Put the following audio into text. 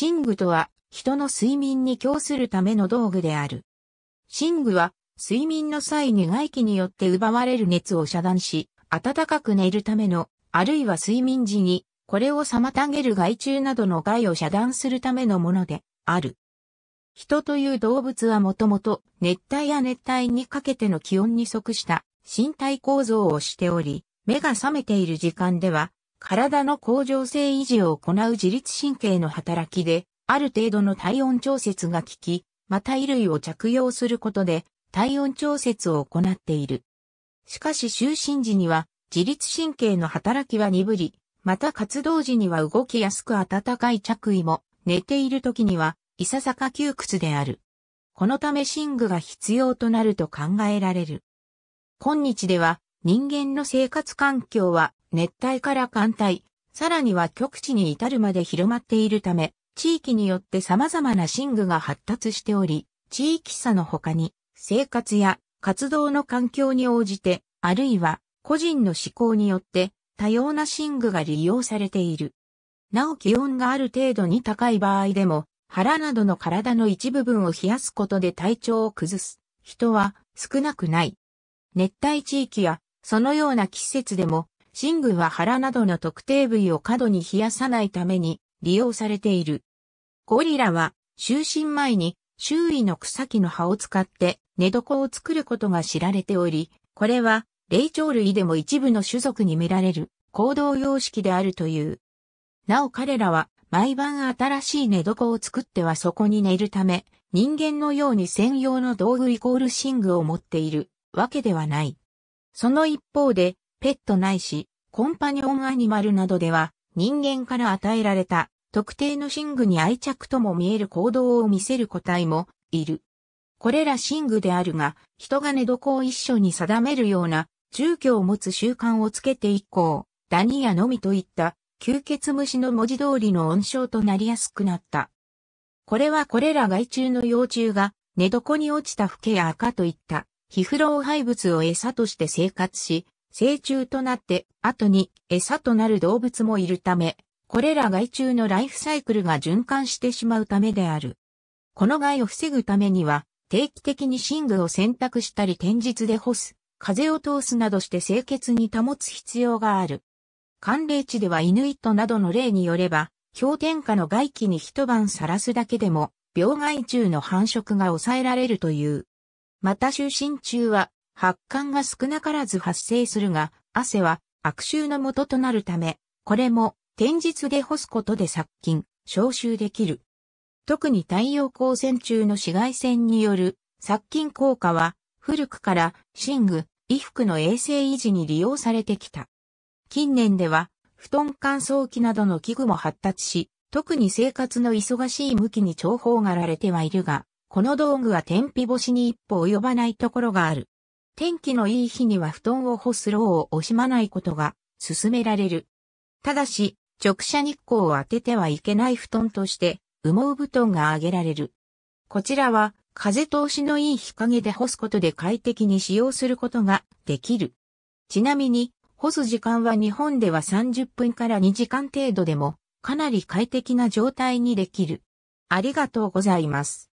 寝具とは、人の睡眠に供するための道具である。寝具は、睡眠の際に外気によって奪われる熱を遮断し、暖かく寝るための、あるいは睡眠時に、これを妨げる害虫などの害を遮断するためのものである。人という動物はもともと熱帯や熱帯にかけての気温に即した身体構造をしており、目が覚めている時間では体の向上性維持を行う自律神経の働きで、ある程度の体温調節が効き、また衣類を着用することで体温調節を行っている。しかし就寝時には自律神経の働きは鈍り、また活動時には動きやすく暖かい着衣も、寝ている時には、いささか窮屈である。このため寝具が必要となると考えられる。今日では、人間の生活環境は熱帯から寒帯、さらには極地に至るまで広まっているため、地域によって様々な寝具が発達しており、地域差の他に生活や活動の環境に応じて、あるいは個人の思考によって多様な寝具が利用されている。なお気温がある程度に高い場合でも、腹などの体の一部分を冷やすことで体調を崩す人は少なくない。熱帯地域やそのような季節でも、寝具は腹などの特定部位を過度に冷やさないために利用されている。ゴリラは、就寝前に周囲の草木の葉を使って寝床を作ることが知られており、これは霊長類でも一部の種族に見られる行動様式であるという。なお彼らは毎晩新しい寝床を作ってはそこに寝るため、人間のように専用の道具イコール寝具を持っているわけではない。その一方で、ペットないし、コンパニオンアニマルなどでは、人間から与えられた特定の寝具に愛着とも見える行動を見せる個体もいる。これら寝具であるが、人が寝床を一緒に定めるような住居を持つ習慣をつけて以降、ダニやノミといった吸血虫の文字通りの温床となりやすくなった。これはこれら害虫の幼虫が寝床に落ちたフケや赤といった皮膚老廃物を餌として生活し、成虫となって後に餌となる動物もいるため、これら害虫のライフサイクルが循環してしまうためである。この害を防ぐためには、定期的に寝具を洗濯したり天日で干す、風を通すなどして清潔に保つ必要がある。寒冷地ではイヌイットなどの例によれば、氷点下の外気に一晩さらすだけでも、病害虫の繁殖が抑えられるという。また就寝中は発汗が少なからず発生するが、汗は悪臭の元となるため、これも天日で干すことで殺菌、消臭できる。特に太陽光線中の紫外線による殺菌効果は古くから寝具、衣服の衛生維持に利用されてきた。近年では布団乾燥機などの器具も発達し、特に生活の忙しい向きに重宝がられてはいるが、この道具は天日干しに一歩及ばないところがある。天気のいい日には布団を干す労を惜しまないことが勧められる。ただし、直射日光を当ててはいけない布団として、羽毛布団が挙げられる。こちらは、風通しのいい日陰で干すことで快適に使用することができる。ちなみに、干す時間は日本では30分から2時間程度でも、かなり快適な状態にできる。ありがとうございます。